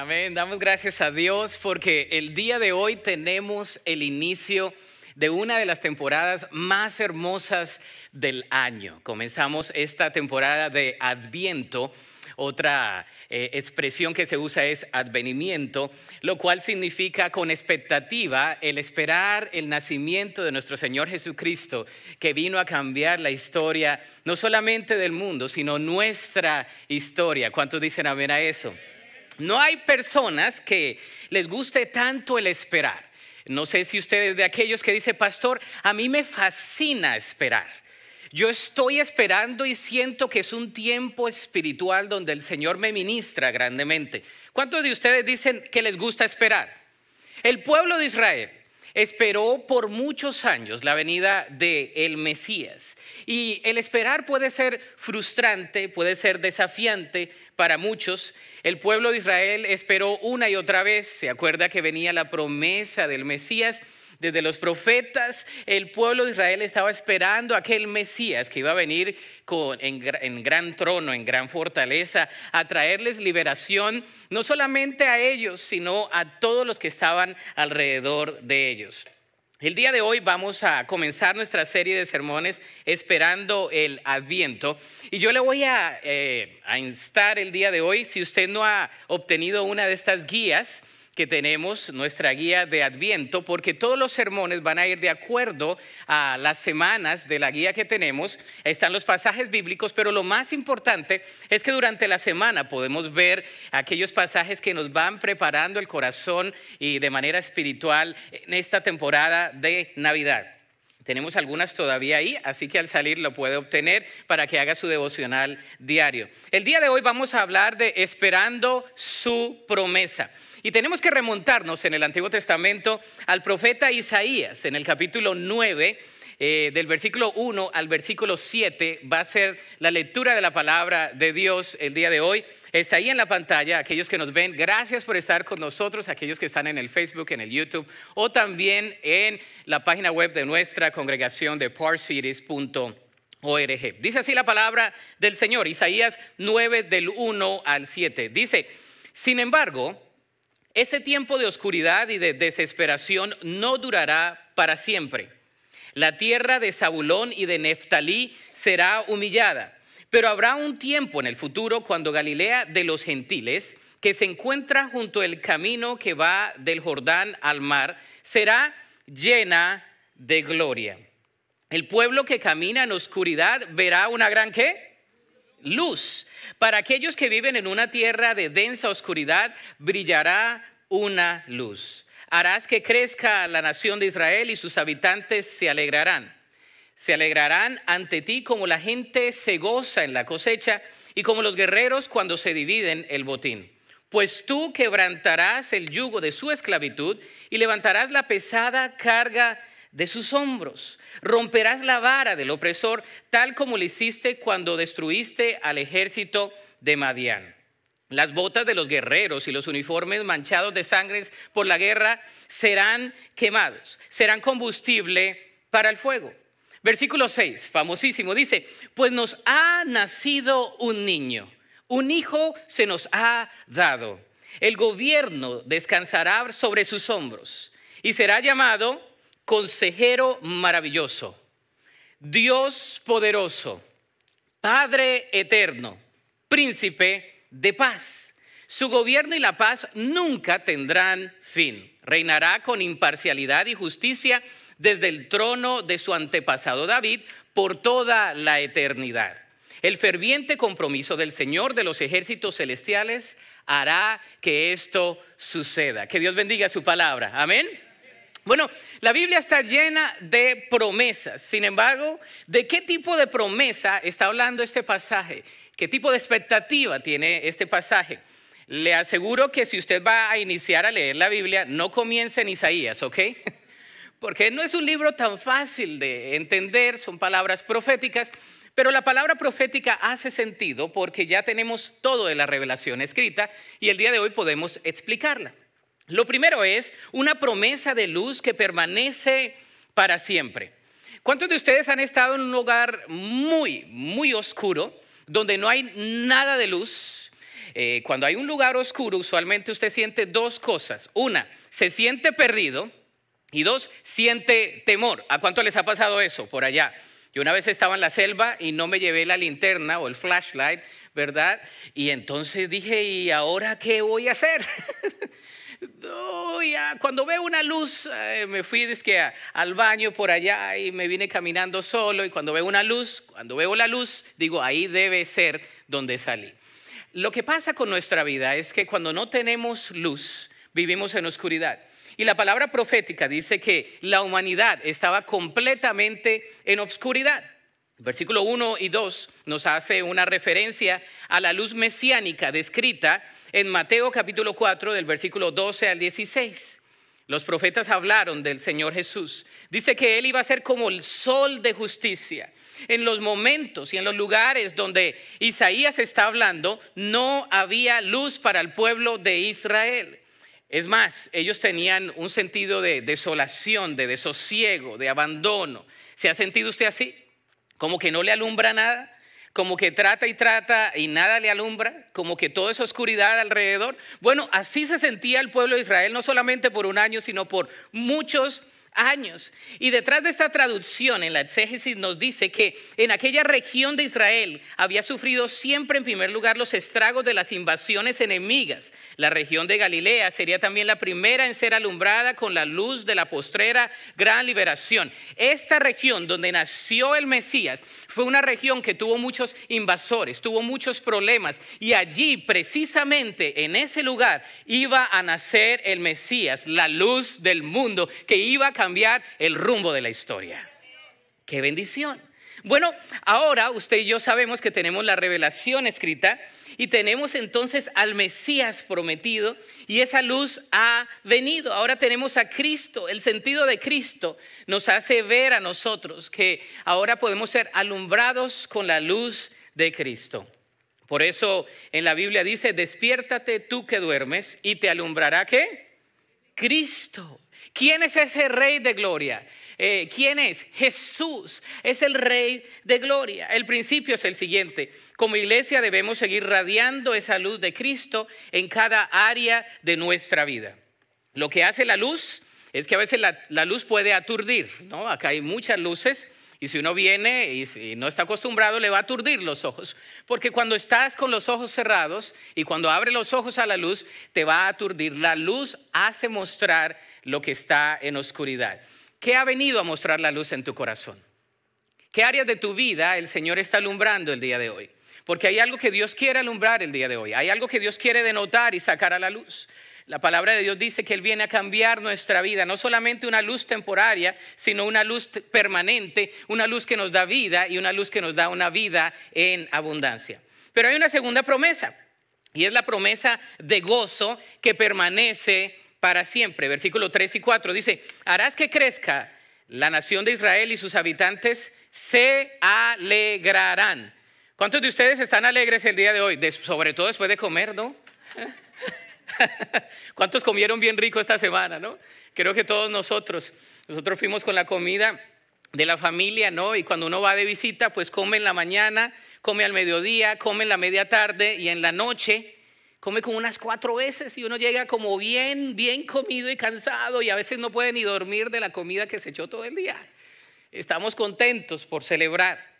Amén. Damos gracias a Dios porque el día de hoy tenemos el inicio de una de las temporadas más hermosas del año. Comenzamos esta temporada de Adviento. Otra eh, expresión que se usa es advenimiento, lo cual significa con expectativa el esperar el nacimiento de nuestro Señor Jesucristo, que vino a cambiar la historia, no solamente del mundo, sino nuestra historia. ¿Cuántos dicen amén a eso? No hay personas que les guste tanto el esperar. No sé si ustedes de aquellos que dice, pastor, a mí me fascina esperar. Yo estoy esperando y siento que es un tiempo espiritual donde el Señor me ministra grandemente. ¿Cuántos de ustedes dicen que les gusta esperar? El pueblo de Israel esperó por muchos años la venida de el Mesías. Y el esperar puede ser frustrante, puede ser desafiante para muchos. El pueblo de Israel esperó una y otra vez, se acuerda que venía la promesa del Mesías desde los profetas, el pueblo de Israel estaba esperando a aquel Mesías que iba a venir con, en, gran trono, en gran fortaleza, a traerles liberación, no solamente a ellos, sino a todos los que estaban alrededor de ellos. El día de hoy vamos a comenzar nuestra serie de sermones esperando el adviento. Y yo le voy a, eh, a instar el día de hoy, si usted no ha obtenido una de estas guías, que tenemos nuestra guía de Adviento, porque todos los sermones van a ir de acuerdo a las semanas de la guía que tenemos. Están los pasajes bíblicos, pero lo más importante es que durante la semana podemos ver aquellos pasajes que nos van preparando el corazón y de manera espiritual en esta temporada de Navidad. Tenemos algunas todavía ahí, así que al salir lo puede obtener para que haga su devocional diario. El día de hoy vamos a hablar de esperando su promesa. Y tenemos que remontarnos en el Antiguo Testamento al profeta Isaías, en el capítulo 9, eh, del versículo 1 al versículo 7, va a ser la lectura de la palabra de Dios el día de hoy. Está ahí en la pantalla, aquellos que nos ven, gracias por estar con nosotros, aquellos que están en el Facebook, en el YouTube o también en la página web de nuestra congregación de parcities.org. Dice así la palabra del Señor, Isaías 9 del 1 al 7. Dice, sin embargo, ese tiempo de oscuridad y de desesperación no durará para siempre. La tierra de Zabulón y de Neftalí será humillada, pero habrá un tiempo en el futuro cuando Galilea de los gentiles, que se encuentra junto al camino que va del Jordán al mar, será llena de gloria. El pueblo que camina en oscuridad verá una gran qué? luz. Para aquellos que viven en una tierra de densa oscuridad, brillará una luz. Harás que crezca la nación de Israel y sus habitantes se alegrarán. Se alegrarán ante ti como la gente se goza en la cosecha y como los guerreros cuando se dividen el botín. Pues tú quebrantarás el yugo de su esclavitud y levantarás la pesada carga de sus hombros. Romperás la vara del opresor, tal como lo hiciste cuando destruiste al ejército de Madián. Las botas de los guerreros y los uniformes manchados de sangre por la guerra serán quemados, serán combustible para el fuego. Versículo 6, famosísimo, dice, pues nos ha nacido un niño, un hijo se nos ha dado. El gobierno descansará sobre sus hombros y será llamado consejero maravilloso, Dios poderoso, Padre eterno, príncipe de paz. Su gobierno y la paz nunca tendrán fin. Reinará con imparcialidad y justicia desde el trono de su antepasado David por toda la eternidad. El ferviente compromiso del Señor de los ejércitos celestiales hará que esto suceda. Que Dios bendiga su palabra. Amén. Bueno, la Biblia está llena de promesas. Sin embargo, ¿de qué tipo de promesa está hablando este pasaje? ¿Qué tipo de expectativa tiene este pasaje? Le aseguro que si usted va a iniciar a leer la Biblia, no comience en Isaías, ¿ok? Porque no es un libro tan fácil de entender, son palabras proféticas, pero la palabra profética hace sentido porque ya tenemos todo de la revelación escrita y el día de hoy podemos explicarla. Lo primero es una promesa de luz que permanece para siempre. ¿Cuántos de ustedes han estado en un lugar muy, muy oscuro, donde no hay nada de luz? Eh, cuando hay un lugar oscuro, usualmente usted siente dos cosas. Una, se siente perdido y dos, siente temor. ¿A cuánto les ha pasado eso por allá? Yo una vez estaba en la selva y no me llevé la linterna o el flashlight, ¿verdad? Y entonces dije, ¿y ahora qué voy a hacer? ya. cuando veo una luz, eh, me fui al baño por allá y me vine caminando solo y cuando veo una luz, cuando veo la luz, digo, ahí debe ser donde salí. Lo que pasa con nuestra vida es que cuando no tenemos luz, vivimos en oscuridad. Y la palabra profética dice que la humanidad estaba completamente en oscuridad. Versículo 1 y 2 nos hace una referencia a la luz mesiánica descrita en Mateo capítulo 4 del versículo 12 al 16. Los profetas hablaron del Señor Jesús. Dice que Él iba a ser como el sol de justicia. En los momentos y en los lugares donde Isaías está hablando, no había luz para el pueblo de Israel. Es más, ellos tenían un sentido de desolación, de desosiego, de abandono. ¿Se ha sentido usted así? como que no le alumbra nada, como que trata y trata y nada le alumbra, como que todo es oscuridad alrededor. Bueno, así se sentía el pueblo de Israel, no solamente por un año, sino por muchos años. Y detrás de esta traducción en la exégesis nos dice que en aquella región de Israel había sufrido siempre en primer lugar los estragos de las invasiones enemigas. La región de Galilea sería también la primera en ser alumbrada con la luz de la postrera gran liberación. Esta región donde nació el Mesías fue una región que tuvo muchos invasores, tuvo muchos problemas y allí precisamente en ese lugar iba a nacer el Mesías, la luz del mundo que iba a cambiar el rumbo de la historia. ¡Qué bendición! Bueno, ahora usted y yo sabemos que tenemos la revelación escrita y tenemos entonces al Mesías prometido y esa luz ha venido. Ahora tenemos a Cristo. El sentido de Cristo nos hace ver a nosotros que ahora podemos ser alumbrados con la luz de Cristo. Por eso en la Biblia dice, despiértate tú que duermes y te alumbrará qué? Cristo. ¿Quién es ese rey de gloria? Eh, ¿Quién es? Jesús es el rey de gloria. El principio es el siguiente. Como iglesia debemos seguir radiando esa luz de Cristo en cada área de nuestra vida. Lo que hace la luz es que a veces la, luz puede aturdir, ¿no? Acá hay muchas luces. Y si uno viene y no está acostumbrado, le va a aturdir los ojos. Porque cuando estás con los ojos cerrados y cuando abre los ojos a la luz, te va a aturdir. La luz hace mostrar lo que está en oscuridad. ¿Qué ha venido a mostrar la luz en tu corazón? ¿Qué áreas de tu vida el Señor está alumbrando el día de hoy? Porque hay algo que Dios quiere alumbrar el día de hoy. Hay algo que Dios quiere denotar y sacar a la luz. La palabra de Dios dice que Él viene a cambiar nuestra vida, no solamente una luz temporaria, sino una luz permanente, una luz que nos da vida y una luz que nos da una vida en abundancia. Pero hay una segunda promesa, y es la promesa de gozo que permanece para siempre. Versículo 3 y 4 dice, harás que crezca la nación de Israel y sus habitantes se alegrarán. ¿Cuántos de ustedes están alegres el día de hoy? sobre todo después de comer, ¿no? ¿Cuántos comieron bien rico esta semana, no? Creo que todos nosotros. Nosotros fuimos con la comida de la familia, ¿no? Y cuando uno va de visita, pues come en la mañana, come al mediodía, come en la media tarde y en la noche come como unas cuatro veces y uno llega como bien, bien comido y cansado y a veces no puede ni dormir de la comida que se echó todo el día. Estamos contentos por celebrar.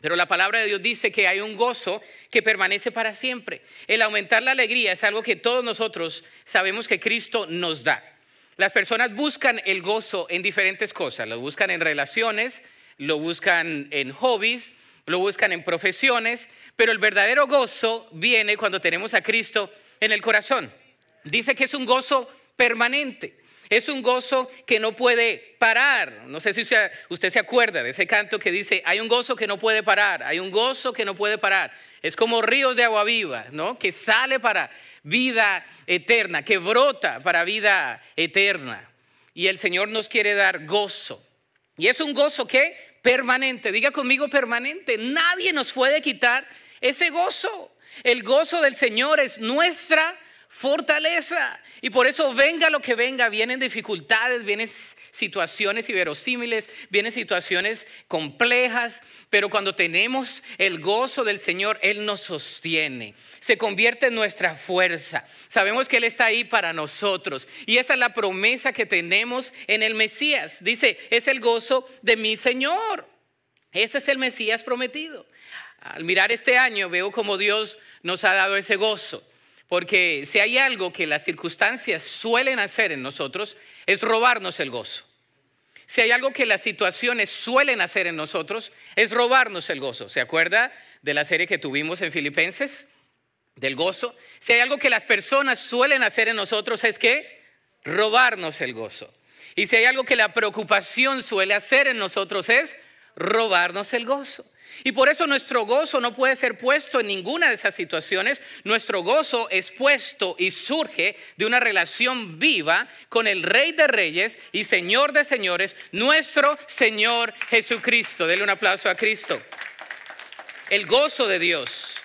Pero la palabra de Dios dice que hay un gozo que permanece para siempre. El aumentar la alegría es algo que todos nosotros sabemos que Cristo nos da. Las personas buscan el gozo en diferentes cosas. Lo buscan en relaciones, lo buscan en hobbies, lo buscan en profesiones, pero el verdadero gozo viene cuando tenemos a Cristo en el corazón. Dice que es un gozo permanente. Es un gozo que no puede parar. No sé si usted, se acuerda de ese canto que dice, hay un gozo que no puede parar, hay un gozo que no puede parar. Es como ríos de agua viva, ¿no? Que sale para vida eterna, que brota para vida eterna. Y el Señor nos quiere dar gozo. Y es un gozo que permanente. Diga conmigo permanente. Nadie nos puede quitar ese gozo. El gozo del Señor es nuestra fortaleza. Y por eso venga lo que venga, vienen dificultades, vienen situaciones inverosímiles, vienen situaciones complejas, pero cuando tenemos el gozo del Señor, Él nos sostiene, se convierte en nuestra fuerza. Sabemos que Él está ahí para nosotros y esa es la promesa que tenemos en el Mesías. Dice, es el gozo de mi Señor. Ese es el Mesías prometido. Al mirar este año veo como Dios nos ha dado ese gozo. Porque si hay algo que las circunstancias suelen hacer en nosotros, es robarnos el gozo. Si hay algo que las situaciones suelen hacer en nosotros, es robarnos el gozo. ¿Se acuerda de la serie que tuvimos en Filipenses? Del gozo. Si hay algo que las personas suelen hacer en nosotros, es que robarnos el gozo. Y si hay algo que la preocupación suele hacer en nosotros, es robarnos el gozo. Y por eso nuestro gozo no puede ser puesto en ninguna de esas situaciones. Nuestro gozo es puesto y surge de una relación viva con el Rey de Reyes y Señor de Señores, nuestro Señor Jesucristo. Dele un aplauso a Cristo. El gozo de Dios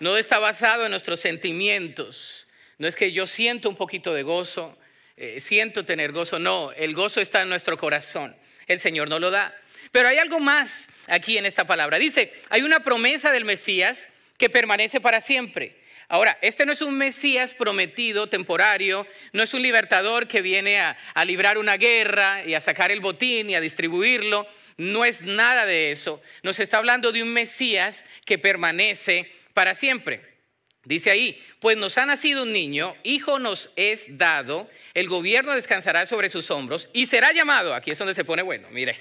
no está basado en nuestros sentimientos. No es que yo siento un poquito de gozo, eh, siento tener gozo. No, el gozo está en nuestro corazón. El Señor no lo da. Pero hay algo más aquí en esta palabra. Dice, hay una promesa del Mesías que permanece para siempre. Ahora, este no es un Mesías prometido, temporario, no es un libertador que viene a, librar una guerra y a sacar el botín y a distribuirlo, no es nada de eso. Nos está hablando de un Mesías que permanece para siempre. Dice ahí, pues nos ha nacido un niño, hijo nos es dado, el gobierno descansará sobre sus hombros y será llamado, aquí es donde se pone bueno, mire,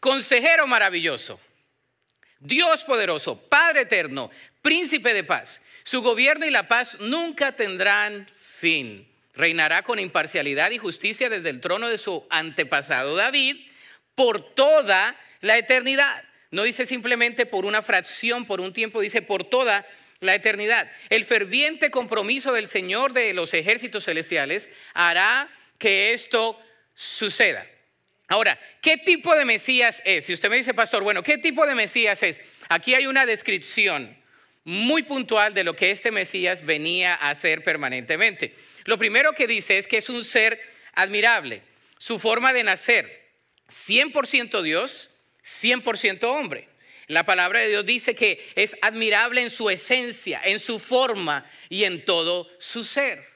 consejero maravilloso, Dios poderoso, Padre eterno, príncipe de paz. Su gobierno y la paz nunca tendrán fin. Reinará con imparcialidad y justicia desde el trono de su antepasado David por toda la eternidad. No dice simplemente por una fracción, por un tiempo, dice por toda la eternidad. El ferviente compromiso del Señor de los ejércitos celestiales hará que esto suceda. Ahora, ¿qué tipo de Mesías es? Si usted me dice, pastor, bueno, ¿qué tipo de Mesías es? Aquí hay una descripción muy puntual de lo que este Mesías venía a hacer permanentemente. Lo primero que dice es que es un ser admirable. Su forma de nacer, 100% Dios, 100% hombre. La palabra de Dios dice que es admirable en su esencia, en su forma y en todo su ser.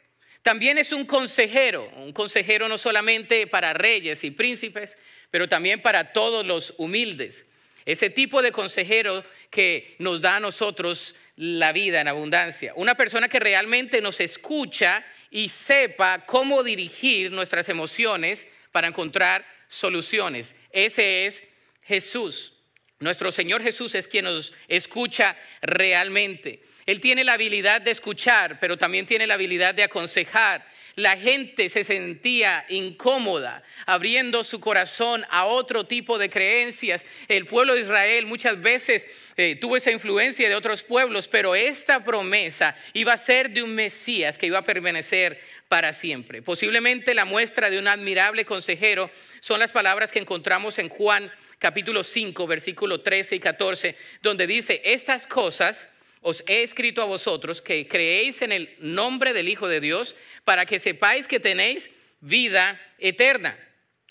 También es un consejero, un consejero no solamente para reyes y príncipes, pero también para todos los humildes. Ese tipo de consejero que nos da a nosotros la vida en abundancia. Una persona que realmente nos escucha y sepa cómo dirigir nuestras emociones para encontrar soluciones. Ese es Jesús. Nuestro Señor Jesús es quien nos escucha realmente. Él tiene la habilidad de escuchar, pero también tiene la habilidad de aconsejar. La gente se sentía incómoda abriendo su corazón a otro tipo de creencias. El pueblo de Israel muchas veces eh, tuvo esa influencia de otros pueblos, pero esta promesa iba a ser de un Mesías que iba a permanecer para siempre. Posiblemente la muestra de un admirable consejero son las palabras que encontramos en Juan capítulo 5, versículo 13 y 14, donde dice, estas cosas os he escrito a vosotros que creéis en el nombre del Hijo de Dios para que sepáis que tenéis vida eterna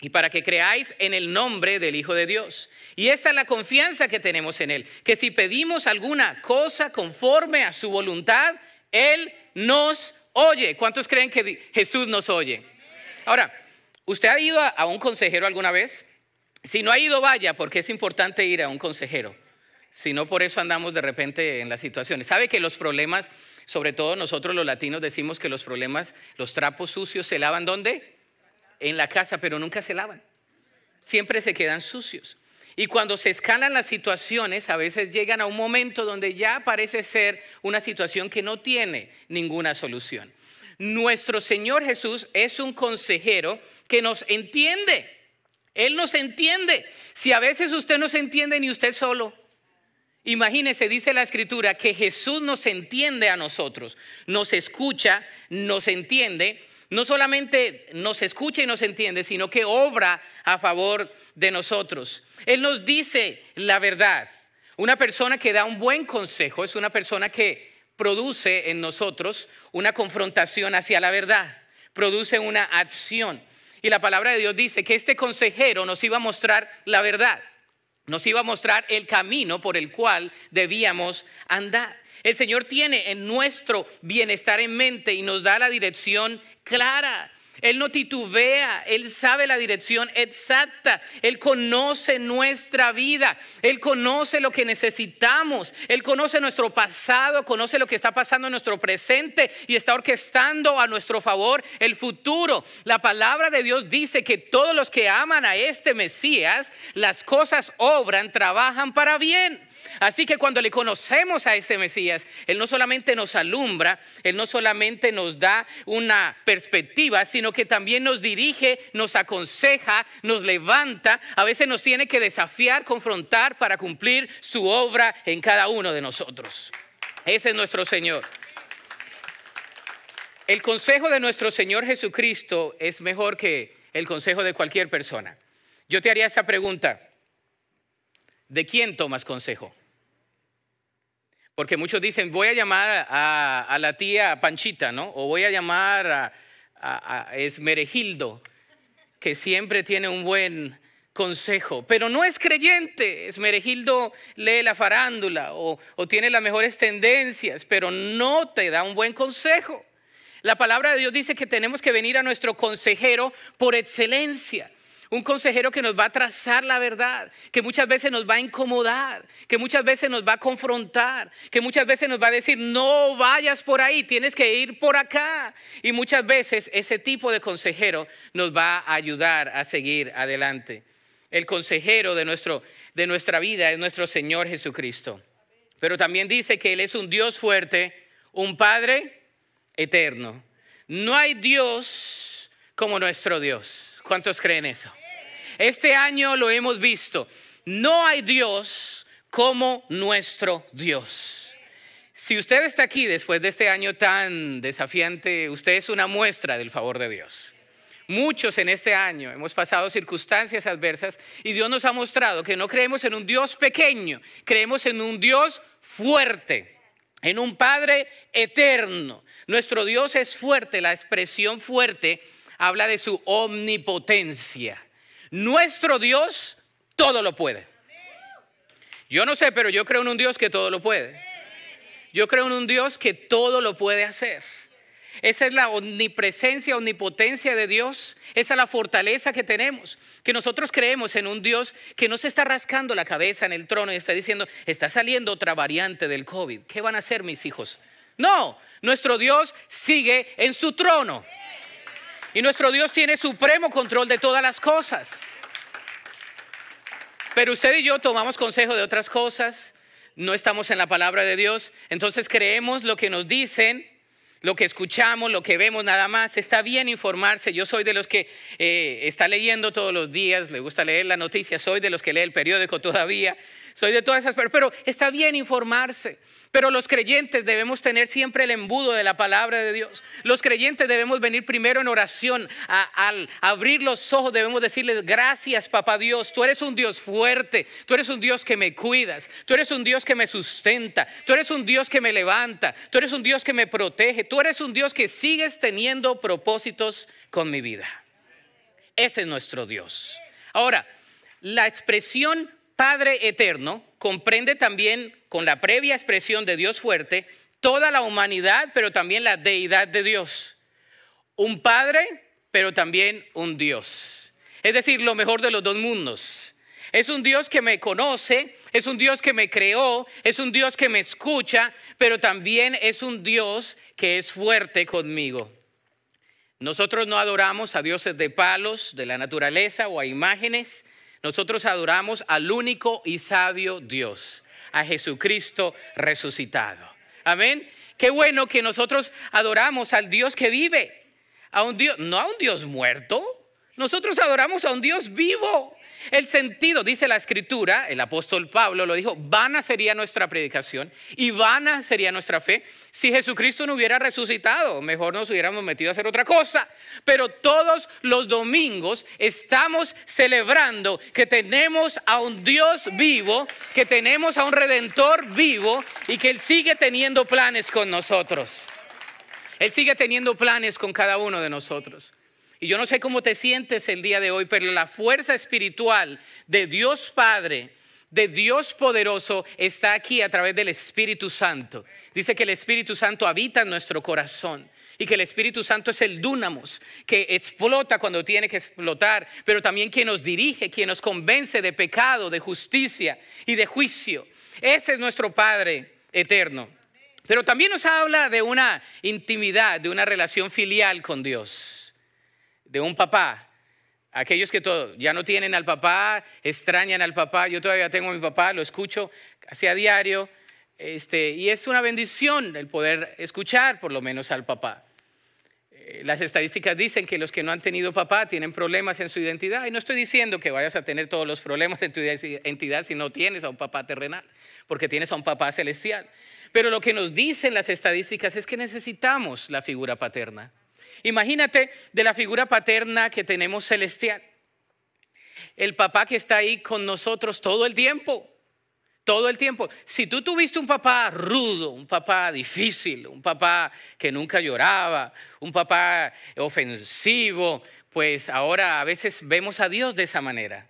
y para que creáis en el nombre del Hijo de Dios. Y esta es la confianza que tenemos en Él, que si pedimos alguna cosa conforme a su voluntad, Él nos oye. ¿Cuántos creen que Jesús nos oye? Ahora, ¿usted ha ido a un consejero alguna vez? Si no ha ido, vaya, porque es importante ir a un consejero si no por eso andamos de repente en las situaciones. ¿Sabe que los problemas, sobre todo nosotros los latinos decimos que los problemas, los trapos sucios se lavan dónde? En la casa, pero nunca se lavan. Siempre se quedan sucios. Y cuando se escalan las situaciones, a veces llegan a un momento donde ya parece ser una situación que no tiene ninguna solución. Nuestro Señor Jesús es un consejero que nos entiende. Él nos entiende. Si a veces usted no se entiende ni usted solo, Imagínense, dice la escritura, que Jesús nos entiende a nosotros, nos escucha, nos entiende, no solamente nos escucha y nos entiende, sino que obra a favor de nosotros. Él nos dice la verdad. Una persona que da un buen consejo es una persona que produce en nosotros una confrontación hacia la verdad, produce una acción. Y la palabra de Dios dice que este consejero nos iba a mostrar la verdad nos iba a mostrar el camino por el cual debíamos andar. El Señor tiene en nuestro bienestar en mente y nos da la dirección clara. Él no titubea, Él sabe la dirección exacta, Él conoce nuestra vida, Él conoce lo que necesitamos, Él conoce nuestro pasado, conoce lo que está pasando en nuestro presente y está orquestando a nuestro favor el futuro. La palabra de Dios dice que todos los que aman a este Mesías, las cosas obran, trabajan para bien. Así que cuando le conocemos a ese Mesías, Él no solamente nos alumbra, Él no solamente nos da una perspectiva, sino que también nos dirige, nos aconseja, nos levanta, a veces nos tiene que desafiar, confrontar para cumplir su obra en cada uno de nosotros. Ese es nuestro Señor. El consejo de nuestro Señor Jesucristo es mejor que el consejo de cualquier persona. Yo te haría esa pregunta. ¿de quién tomas consejo? Porque muchos dicen, voy a llamar a, la tía Panchita, ¿no? O voy a llamar a, a, que siempre tiene un buen consejo, pero no es creyente. Esmeregildo lee la farándula o, tiene las mejores tendencias, pero no te da un buen consejo. La palabra de Dios dice que tenemos que venir a nuestro consejero por excelencia un consejero que nos va a trazar la verdad, que muchas veces nos va a incomodar, que muchas veces nos va a confrontar, que muchas veces nos va a decir, no vayas por ahí, tienes que ir por acá. Y muchas veces ese tipo de consejero nos va a ayudar a seguir adelante. El consejero de, nuestro, de nuestra vida es nuestro Señor Jesucristo. Pero también dice que Él es un Dios fuerte, un Padre eterno. No hay Dios como nuestro Dios. ¿Cuántos creen eso? Este año lo hemos visto. No hay Dios como nuestro Dios. Si usted está aquí después de este año tan desafiante, usted es una muestra del favor de Dios. Muchos en este año hemos pasado circunstancias adversas y Dios nos ha mostrado que no creemos en un Dios pequeño, creemos en un Dios fuerte, en un Padre eterno. Nuestro Dios es fuerte, la expresión fuerte habla de su omnipotencia. Nuestro Dios todo lo puede. Yo no sé, pero yo creo en un Dios que todo lo puede. Yo creo en un Dios que todo lo puede hacer. Esa es la omnipresencia, omnipotencia de Dios. Esa es la fortaleza que tenemos. Que nosotros creemos en un Dios que no se está rascando la cabeza en el trono y está diciendo, está saliendo otra variante del COVID. ¿Qué van a hacer mis hijos? No, nuestro Dios sigue en su trono. Y nuestro Dios tiene supremo control de todas las cosas. Pero usted y yo tomamos consejo de otras cosas, no estamos en la palabra de Dios, entonces creemos lo que nos dicen, lo que escuchamos, lo que vemos nada más. Está bien informarse, yo soy de los que eh, está leyendo todos los días, le gusta leer la noticia, soy de los que lee el periódico todavía, soy de todas esas, pero, pero está bien informarse. Pero los creyentes debemos tener siempre el embudo de la palabra de Dios. Los creyentes debemos venir primero en oración. al abrir los ojos debemos decirles, gracias papá Dios, tú eres un Dios fuerte, tú eres un Dios que me cuidas, tú eres un Dios que me sustenta, tú eres un Dios que me levanta, tú eres un Dios que me protege, tú eres un Dios que sigues teniendo propósitos con mi vida. Ese es nuestro Dios. Ahora, la expresión Padre eterno comprende también, con la previa expresión de Dios fuerte, toda la humanidad, pero también la deidad de Dios. Un Padre, pero también un Dios. Es decir, lo mejor de los dos mundos. Es un Dios que me conoce, es un Dios que me creó, es un Dios que me escucha, pero también es un Dios que es fuerte conmigo. Nosotros no adoramos a dioses de palos, de la naturaleza o a imágenes, nosotros adoramos al único y sabio Dios, a Jesucristo resucitado. Amén. Qué bueno que nosotros adoramos al Dios que vive, a un Dios, no a un Dios muerto. Nosotros adoramos a un Dios vivo. El sentido, dice la escritura, el apóstol Pablo lo dijo, vana sería nuestra predicación y vana sería nuestra fe si Jesucristo no hubiera resucitado. Mejor nos hubiéramos metido a hacer otra cosa. Pero todos los domingos estamos celebrando que tenemos a un Dios vivo, que tenemos a un redentor vivo y que Él sigue teniendo planes con nosotros. Él sigue teniendo planes con cada uno de nosotros. Y yo no sé cómo te sientes el día de hoy, pero la fuerza espiritual de Dios Padre, de Dios poderoso, está aquí a través del Espíritu Santo. Dice que el Espíritu Santo habita en nuestro corazón y que el Espíritu Santo es el dúnamos que explota cuando tiene que explotar, pero también quien nos dirige, quien nos convence de pecado, de justicia y de juicio. Ese es nuestro Padre eterno. Pero también nos habla de una intimidad, de una relación filial con Dios de un papá. Aquellos que ya no tienen al papá, extrañan al papá, yo todavía tengo a mi papá, lo escucho casi a diario, este, y es una bendición el poder escuchar por lo menos al papá. Eh, las estadísticas dicen que los que no han tenido papá tienen problemas en su identidad. Y no estoy diciendo que vayas a tener todos los problemas en tu identidad si no tienes a un papá terrenal, porque tienes a un papá celestial. Pero lo que nos dicen las estadísticas es que necesitamos la figura paterna. Imagínate de la figura paterna que tenemos celestial. El papá que está ahí con nosotros todo el tiempo. Todo el tiempo. Si tú tuviste un papá rudo, un papá difícil, un papá que nunca lloraba, un papá ofensivo, pues ahora a veces vemos a Dios de esa manera.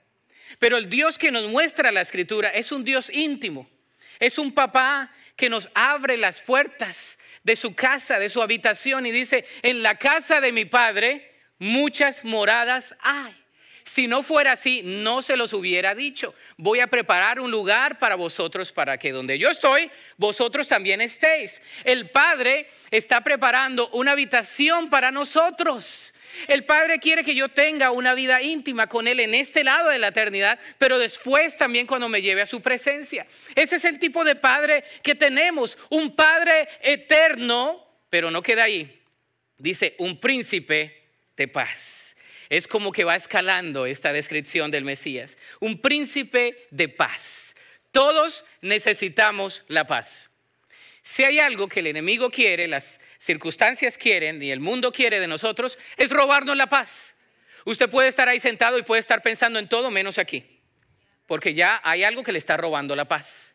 Pero el Dios que nos muestra la escritura es un Dios íntimo. Es un papá que nos abre las puertas de su casa, de su habitación, y dice, en la casa de mi padre muchas moradas hay. Si no fuera así, no se los hubiera dicho. Voy a preparar un lugar para vosotros para que donde yo estoy, vosotros también estéis. El Padre está preparando una habitación para nosotros. El Padre quiere que yo tenga una vida íntima con Él en este lado de la eternidad, pero después también cuando me lleve a su presencia. Ese es el tipo de Padre que tenemos, un Padre eterno, pero no queda ahí. Dice, un príncipe de paz. Es como que va escalando esta descripción del Mesías. Un príncipe de paz. Todos necesitamos la paz. Si hay algo que el enemigo quiere, las, circunstancias quieren y el mundo quiere de nosotros es robarnos la paz. Usted puede estar ahí sentado y puede estar pensando en todo menos aquí, porque ya hay algo que le está robando la paz.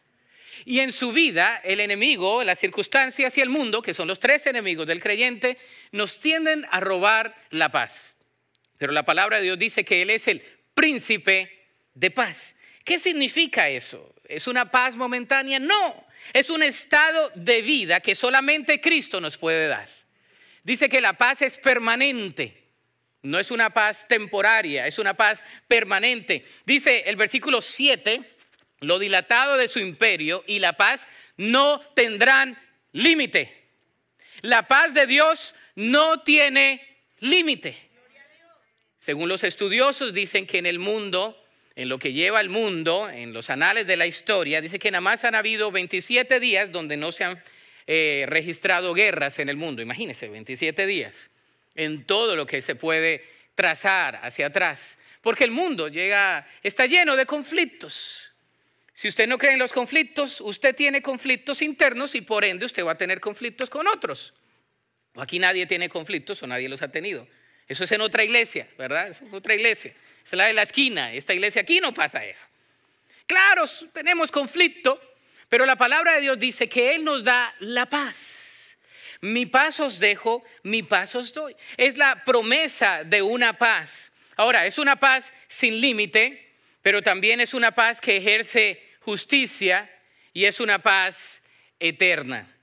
Y en su vida, el enemigo, las circunstancias y el mundo, que son los tres enemigos del creyente, nos tienden a robar la paz. Pero la palabra de Dios dice que Él es el príncipe de paz. ¿Qué significa eso? ¿Es una paz momentánea? No. Es un estado de vida que solamente Cristo nos puede dar. Dice que la paz es permanente. No es una paz temporaria, es una paz permanente. Dice el versículo 7, lo dilatado de su imperio y la paz no tendrán límite. La paz de Dios no tiene límite. Según los estudiosos dicen que en el mundo en lo que lleva el mundo, en los anales de la historia, dice que nada más han habido 27 días donde no se han eh, registrado guerras en el mundo. Imagínense, 27 días en todo lo que se puede trazar hacia atrás. Porque el mundo llega, está lleno de conflictos. Si usted no cree en los conflictos, usted tiene conflictos internos y por ende usted va a tener conflictos con otros. Aquí nadie tiene conflictos o nadie los ha tenido. Eso es en otra iglesia, ¿verdad? Es otra iglesia. Se la de la esquina. Esta iglesia aquí no pasa eso. Claro, tenemos conflicto, pero la palabra de Dios dice que Él nos da la paz. Mi paz os dejo, mi paz os doy. Es la promesa de una paz. Ahora, es una paz sin límite, pero también es una paz que ejerce justicia y es una paz eterna.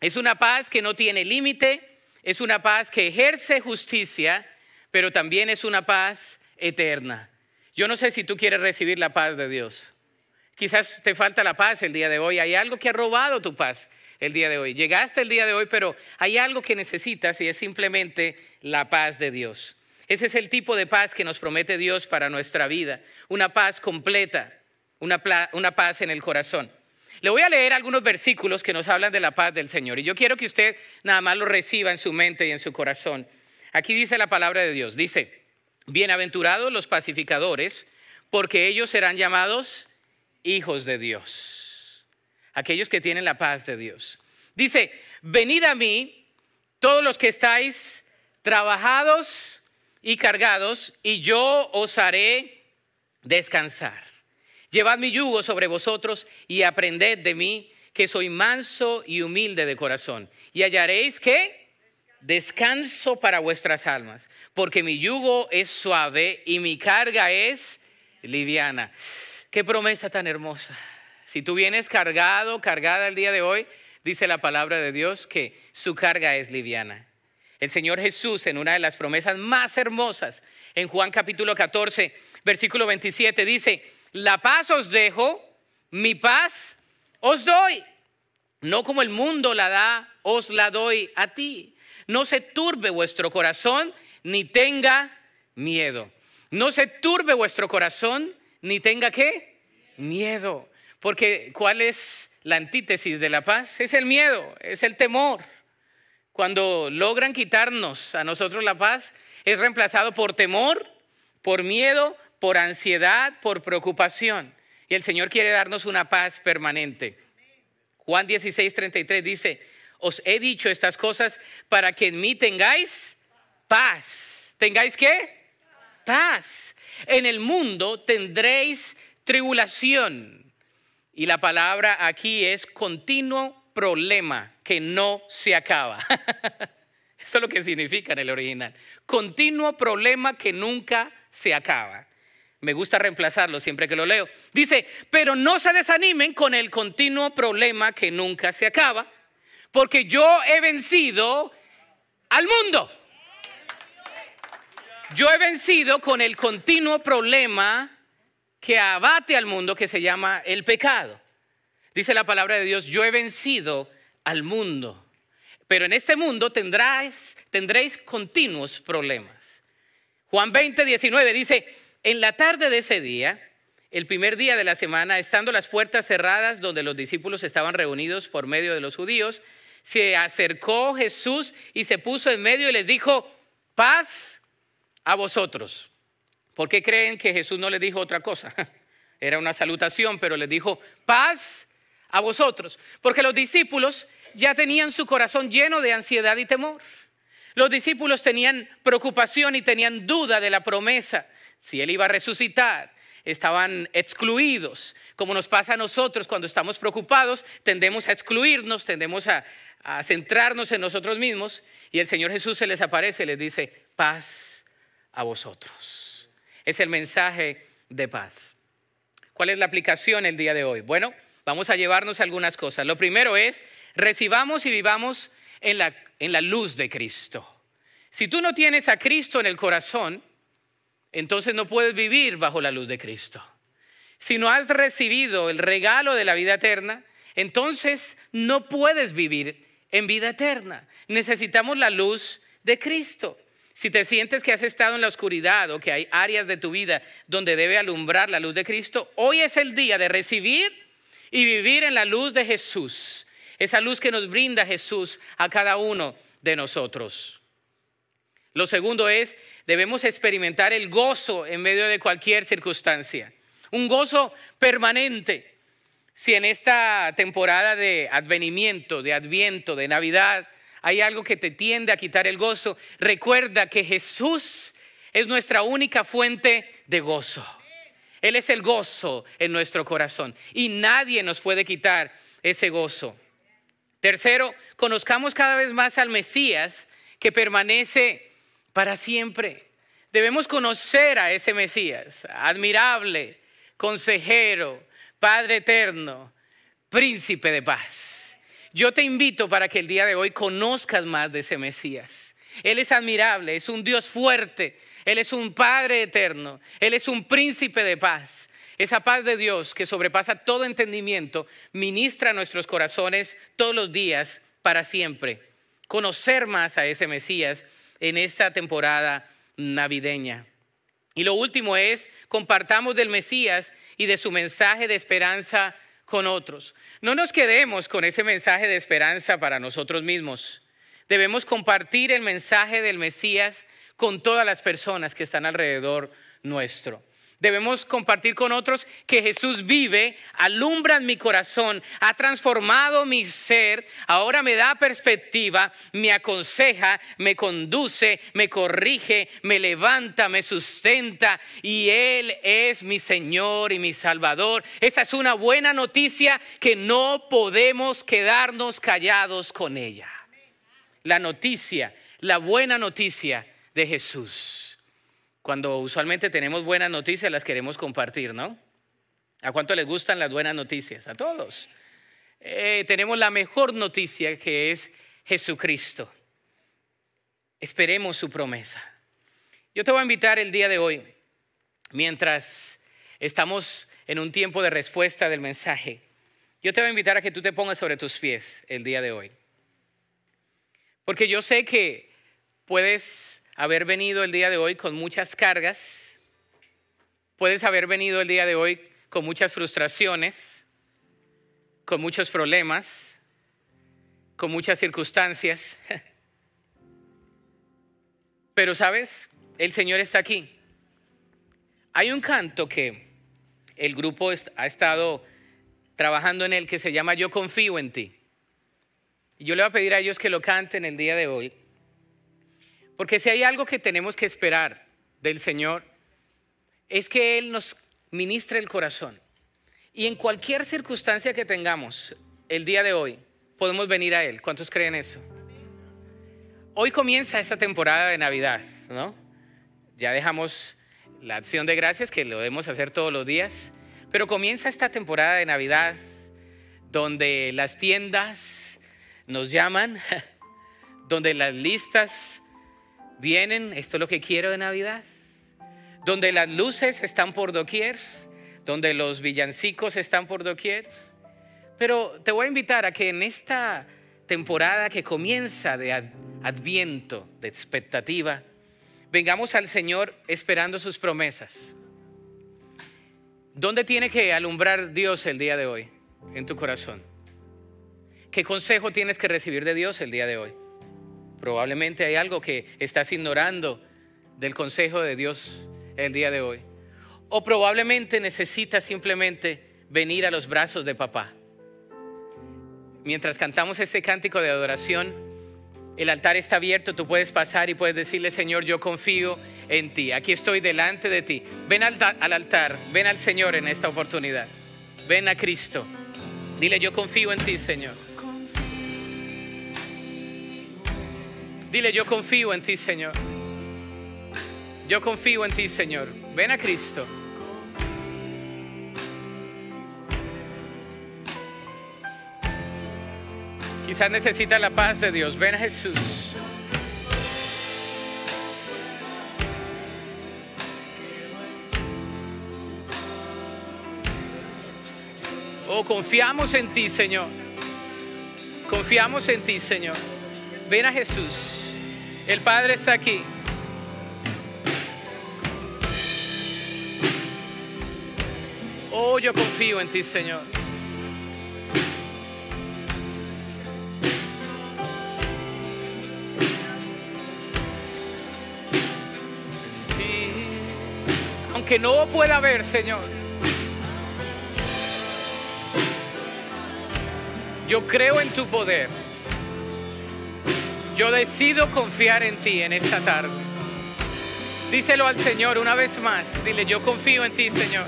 Es una paz que no tiene límite, es una paz que ejerce justicia, pero también es una paz eterna. Yo no sé si tú quieres recibir la paz de Dios. Quizás te falta la paz el día de hoy. Hay algo que ha robado tu paz el día de hoy. Llegaste el día de hoy, pero hay algo que necesitas y es simplemente la paz de Dios. Ese es el tipo de paz que nos promete Dios para nuestra vida. Una paz completa, una, una paz en el corazón. Le voy a leer algunos versículos que nos hablan de la paz del Señor. Y yo quiero que usted nada más lo reciba en su mente y en su corazón. Aquí dice la palabra de Dios. Dice, Bienaventurados los pacificadores, porque ellos serán llamados hijos de Dios, aquellos que tienen la paz de Dios. Dice, venid a mí todos los que estáis trabajados y cargados, y yo os haré descansar. Llevad mi yugo sobre vosotros y aprended de mí, que soy manso y humilde de corazón, y hallaréis que descanso para vuestras almas, porque mi yugo es suave y mi carga es liviana. Qué promesa tan hermosa. Si tú vienes cargado, cargada el día de hoy, dice la palabra de Dios que su carga es liviana. El Señor Jesús, en una de las promesas más hermosas, en Juan capítulo 14, versículo 27, dice, la paz os dejo, mi paz os doy. No como el mundo la da, os la doy a ti no se turbe vuestro corazón ni tenga miedo. No se turbe vuestro corazón ni tenga qué? Miedo. Porque ¿cuál es la antítesis de la paz? Es el miedo, es el temor. Cuando logran quitarnos a nosotros la paz, es reemplazado por temor, por miedo, por ansiedad, por preocupación. Y el Señor quiere darnos una paz permanente. Juan 16, 33 dice, os he dicho estas cosas para que en mí tengáis paz. ¿Tengáis qué? Paz. En el mundo tendréis tribulación. Y la palabra aquí es continuo problema que no se acaba. Eso es lo que significa en el original. Continuo problema que nunca se acaba. Me gusta reemplazarlo siempre que lo leo. Dice, pero no se desanimen con el continuo problema que nunca se acaba porque yo he vencido al mundo. Yo he vencido con el continuo problema que abate al mundo que se llama el pecado. Dice la palabra de Dios, yo he vencido al mundo, pero en este mundo tendréis continuos problemas. Juan 20, 19 dice, en la tarde de ese día, el primer día de la semana, estando las puertas cerradas donde los discípulos estaban reunidos por medio de los judíos, se acercó Jesús y se puso en medio y les dijo, paz a vosotros. ¿Por qué creen que Jesús no les dijo otra cosa? Era una salutación, pero les dijo, paz a vosotros. Porque los discípulos ya tenían su corazón lleno de ansiedad y temor. Los discípulos tenían preocupación y tenían duda de la promesa, si Él iba a resucitar. Estaban excluidos, como nos pasa a nosotros cuando estamos preocupados, tendemos a excluirnos, tendemos a, a centrarnos en nosotros mismos y el Señor Jesús se les aparece y les dice, paz a vosotros. Es el mensaje de paz. ¿Cuál es la aplicación el día de hoy? Bueno, vamos a llevarnos algunas cosas. Lo primero es, recibamos y vivamos en la, en la luz de Cristo. Si tú no tienes a Cristo en el corazón, entonces no puedes vivir bajo la luz de Cristo. Si no has recibido el regalo de la vida eterna, entonces no puedes vivir en vida eterna. Necesitamos la luz de Cristo. Si te sientes que has estado en la oscuridad o que hay áreas de tu vida donde debe alumbrar la luz de Cristo, hoy es el día de recibir y vivir en la luz de Jesús. Esa luz que nos brinda Jesús a cada uno de nosotros. Lo segundo es, debemos experimentar el gozo en medio de cualquier circunstancia. Un gozo permanente. Si en esta temporada de advenimiento, de adviento, de Navidad, hay algo que te tiende a quitar el gozo, recuerda que Jesús es nuestra única fuente de gozo. Él es el gozo en nuestro corazón y nadie nos puede quitar ese gozo. Tercero, conozcamos cada vez más al Mesías que permanece para siempre. Debemos conocer a ese Mesías, admirable, consejero, Padre eterno, príncipe de paz. Yo te invito para que el día de hoy conozcas más de ese Mesías. Él es admirable, es un Dios fuerte, Él es un Padre eterno, Él es un príncipe de paz. Esa paz de Dios que sobrepasa todo entendimiento, ministra nuestros corazones todos los días para siempre. Conocer más a ese Mesías en esta temporada navideña. Y lo último es, compartamos del Mesías y de su mensaje de esperanza con otros. No nos quedemos con ese mensaje de esperanza para nosotros mismos. Debemos compartir el mensaje del Mesías con todas las personas que están alrededor nuestro debemos compartir con otros que Jesús vive, alumbra mi corazón, ha transformado mi ser, ahora me da perspectiva, me aconseja, me conduce, me corrige, me levanta, me sustenta y Él es mi Señor y mi Salvador. Esa es una buena noticia que no podemos quedarnos callados con ella. La noticia, la buena noticia de Jesús. Cuando usualmente tenemos buenas noticias, las queremos compartir, ¿no? ¿A cuánto les gustan las buenas noticias? A todos. Eh, tenemos la mejor noticia que es Jesucristo. Esperemos su promesa. Yo te voy a invitar el día de hoy, mientras estamos en un tiempo de respuesta del mensaje, yo te voy a invitar a que tú te pongas sobre tus pies el día de hoy. Porque yo sé que puedes haber venido el día de hoy con muchas cargas, puedes haber venido el día de hoy con muchas frustraciones, con muchos problemas, con muchas circunstancias. Pero sabes, el Señor está aquí. Hay un canto que el grupo ha estado trabajando en él que se llama Yo confío en ti. Y yo le voy a pedir a ellos que lo canten el día de hoy. Porque si hay algo que tenemos que esperar del Señor, es que Él nos ministre el corazón. Y en cualquier circunstancia que tengamos el día de hoy, podemos venir a Él. ¿Cuántos creen eso? Hoy comienza esta temporada de Navidad, ¿no? Ya dejamos la acción de gracias, que lo debemos hacer todos los días, pero comienza esta temporada de Navidad donde las tiendas nos llaman, donde las listas vienen, esto es lo que quiero de Navidad, donde las luces están por doquier, donde los villancicos están por doquier. Pero te voy a invitar a que en esta temporada que comienza de adviento, de expectativa, vengamos al Señor esperando sus promesas. ¿Dónde tiene que alumbrar Dios el día de hoy? En tu corazón. ¿Qué consejo tienes que recibir de Dios el día de hoy? Probablemente hay algo que estás ignorando del consejo de Dios el día de hoy. O probablemente necesitas simplemente venir a los brazos de papá. Mientras cantamos este cántico de adoración, el altar está abierto, tú puedes pasar y puedes decirle, Señor, yo confío en ti, aquí estoy delante de ti. Ven al altar, ven al Señor en esta oportunidad, ven a Cristo. Dile, yo confío en ti, Señor. Dile, yo confío en ti, Señor. Yo confío en ti, Señor. Ven a Cristo. Quizás necesita la paz de Dios. Ven a Jesús. Oh, confiamos en ti, Señor. Confiamos en ti, Señor. Ven a Jesús. El Padre está aquí. Oh, yo confío en ti, Señor. Sí. Aunque no pueda ver, Señor. Yo creo en tu poder. Yo decido confiar en ti en esta tarde. Díselo al Señor una vez más. Dile, yo confío en ti, Señor.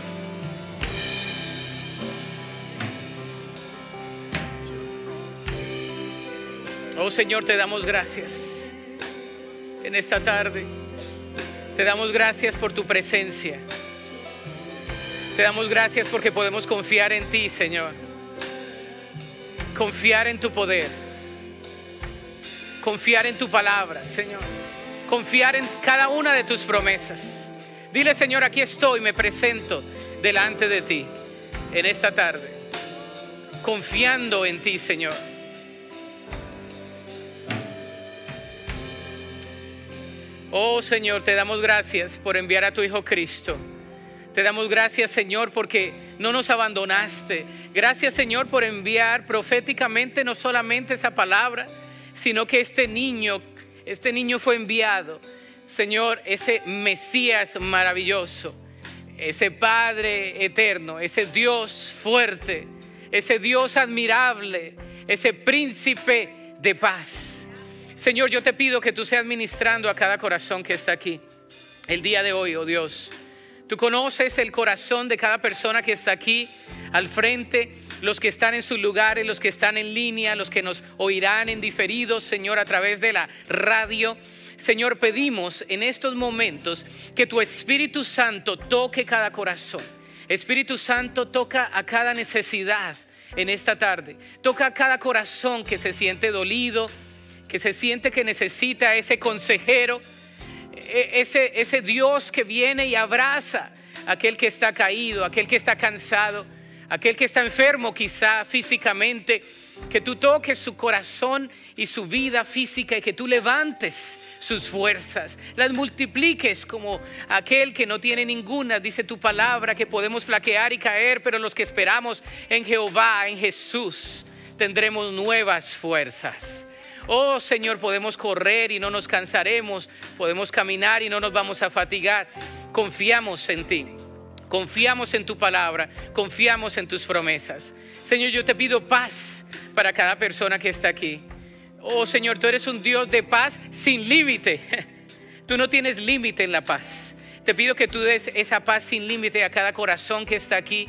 Oh Señor, te damos gracias en esta tarde. Te damos gracias por tu presencia. Te damos gracias porque podemos confiar en ti, Señor. Confiar en tu poder confiar en tu palabra, Señor. Confiar en cada una de tus promesas. Dile, Señor, aquí estoy, me presento delante de ti en esta tarde, confiando en ti, Señor. Oh Señor, te damos gracias por enviar a tu Hijo Cristo. Te damos gracias, Señor, porque no nos abandonaste. Gracias, Señor, por enviar proféticamente no solamente esa palabra, sino que este niño, este niño fue enviado, Señor, ese Mesías maravilloso, ese Padre eterno, ese Dios fuerte, ese Dios admirable, ese príncipe de paz. Señor, yo te pido que tú seas administrando a cada corazón que está aquí el día de hoy, oh Dios. Tú conoces el corazón de cada persona que está aquí al frente, los que están en sus lugares, los que están en línea, los que nos oirán en diferidos, Señor, a través de la radio. Señor, pedimos en estos momentos que tu Espíritu Santo toque cada corazón. Espíritu Santo toca a cada necesidad en esta tarde. Toca a cada corazón que se siente dolido, que se siente que necesita ese consejero, e-, ese, ese Dios que viene y abraza a aquel que está caído, aquel que está cansado, aquel que está enfermo quizá físicamente, que tú toques su corazón y su vida física y que tú levantes sus fuerzas, las multipliques como aquel que no tiene ninguna, dice tu palabra, que podemos flaquear y caer, pero los que esperamos en Jehová, en Jesús, tendremos nuevas fuerzas. Oh Señor, podemos correr y no nos cansaremos, podemos caminar y no nos vamos a fatigar. Confiamos en ti. Confiamos en tu palabra, confiamos en tus promesas. Señor, yo te pido paz para cada persona que está aquí. Oh Señor, tú eres un Dios de paz sin límite. Tú no tienes límite en la paz. Te pido que tú des esa paz sin límite a cada corazón que está aquí.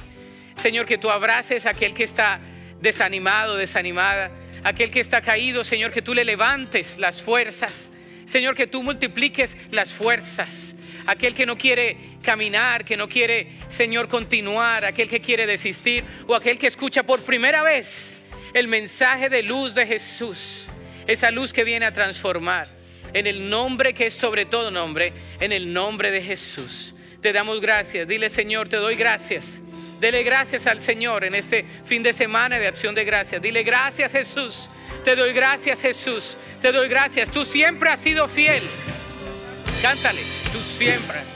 Señor, que tú abraces a aquel que está desanimado, desanimada, aquel que está caído, Señor, que tú le levantes las fuerzas. Señor, que tú multipliques las fuerzas aquel que no quiere caminar, que no quiere, Señor, continuar, aquel que quiere desistir o aquel que escucha por primera vez el mensaje de luz de Jesús, esa luz que viene a transformar. En el nombre que es sobre todo nombre, en el nombre de Jesús. Te damos gracias. Dile, Señor, te doy gracias. Dele gracias al Señor en este fin de semana de acción de gracias. Dile gracias Jesús. Te doy gracias Jesús. Te doy gracias. Tú siempre has sido fiel. Cántale, tú siempre.